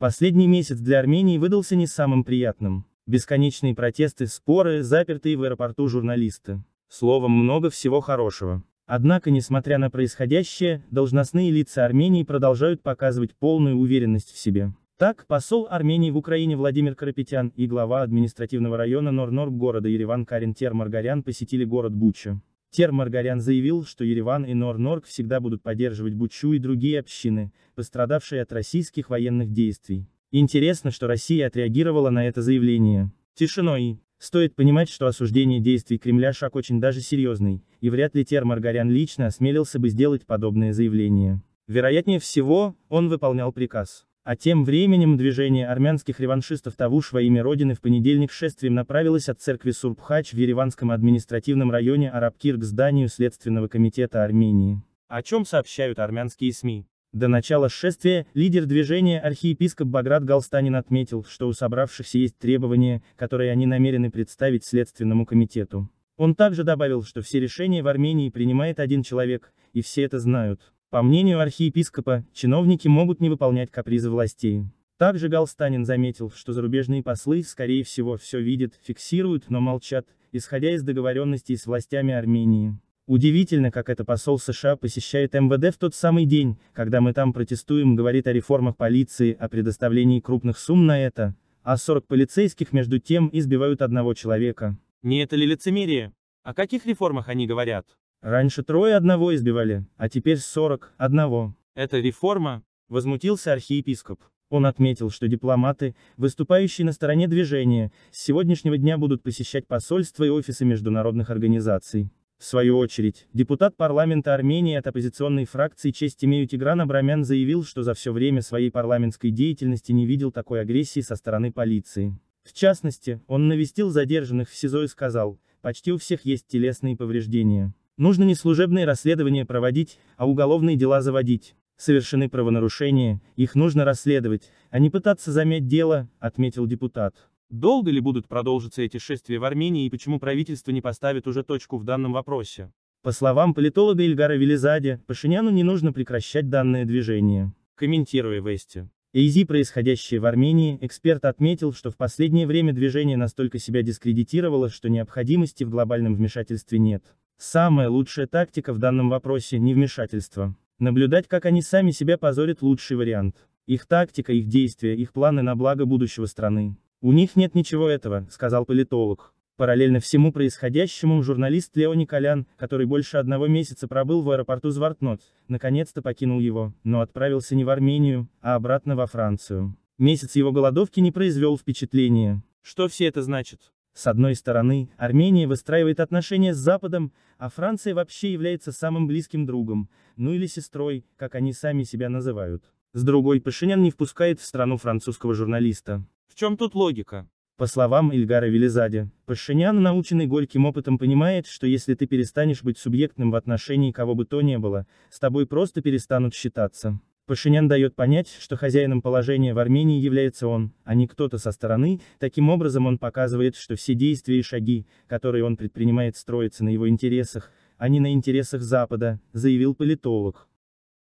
Последний месяц для Армении выдался не самым приятным. Бесконечные протесты, споры, запертые в аэропорту журналисты. Словом, много всего хорошего. Однако, несмотря на происходящее, должностные лица Армении продолжают показывать полную уверенность в себе. Так, посол Армении в Украине Владимир Карапетян и глава административного района Норнорб города Ереван Карен Маргарян посетили город Буча. Тер Маргарян заявил, что Ереван и Нор-Норк всегда будут поддерживать Бучу и другие общины, пострадавшие от российских военных действий. Интересно, что Россия отреагировала на это заявление. Тишиной. Стоит понимать, что осуждение действий Кремля шаг очень даже серьезный, и вряд ли Тер Маргарян лично осмелился бы сделать подобное заявление. Вероятнее всего, он выполнял приказ. А тем временем движение армянских реваншистов Тавуш во имя Родины в понедельник шествием направилось от церкви Сурбхач в Ереванском административном районе Арабкир к зданию Следственного комитета Армении. О чем сообщают армянские СМИ? До начала шествия, лидер движения архиепископ Баграт Галстанин отметил, что у собравшихся есть требования, которые они намерены представить Следственному комитету. Он также добавил, что все решения в Армении принимает один человек, и все это знают. По мнению архиепископа, чиновники могут не выполнять капризы властей. Также Галстанин заметил, что зарубежные послы, скорее всего, все видят, фиксируют, но молчат, исходя из договоренностей с властями Армении. Удивительно, как это посол США посещает МВД в тот самый день, когда мы там протестуем, говорит о реформах полиции, о предоставлении крупных сумм на это, а 40 полицейских между тем избивают одного человека. Не это ли лицемерие? О каких реформах они говорят? Раньше трое одного избивали, а теперь сорок одного. Это реформа? Возмутился архиепископ. Он отметил, что дипломаты, выступающие на стороне движения, с сегодняшнего дня будут посещать посольства и офисы международных организаций. В свою очередь, депутат парламента Армении от оппозиционной фракции «Честь имею Тигран» Абрамян заявил, что за все время своей парламентской деятельности не видел такой агрессии со стороны полиции. В частности, он навестил задержанных в СИЗО и сказал, почти у всех есть телесные повреждения. Нужно не служебные расследования проводить, а уголовные дела заводить. Совершены правонарушения, их нужно расследовать, а не пытаться замять дело, отметил депутат. Долго ли будут продолжиться эти шествия в Армении и почему правительство не поставит уже точку в данном вопросе? По словам политолога Ильгара Велизаде, Пашиняну не нужно прекращать данное движение. Комментируя Вести. ЭйЗИ происходящее в Армении, эксперт отметил, что в последнее время движение настолько себя дискредитировало, что необходимости в глобальном вмешательстве нет. Самая лучшая тактика в данном вопросе – невмешательство. Наблюдать, как они сами себя позорят – лучший вариант. Их тактика, их действия, их планы на благо будущего страны. У них нет ничего этого, сказал политолог. Параллельно всему происходящему журналист Лео Николян, который больше одного месяца пробыл в аэропорту Звартнот, наконец-то покинул его, но отправился не в Армению, а обратно во Францию. Месяц его голодовки не произвел впечатления. Что все это значит? С одной стороны, Армения выстраивает отношения с Западом, а Франция вообще является самым близким другом, ну или сестрой, как они сами себя называют. С другой, Пашинян не впускает в страну французского журналиста. В чем тут логика? По словам Ильгара Велизаде, Пашинян, наученный горьким опытом, понимает, что если ты перестанешь быть субъектным в отношении кого бы то ни было, с тобой просто перестанут считаться. Пашинян дает понять, что хозяином положения в Армении является он, а не кто-то со стороны, таким образом он показывает, что все действия и шаги, которые он предпринимает строятся на его интересах, а не на интересах Запада, заявил политолог.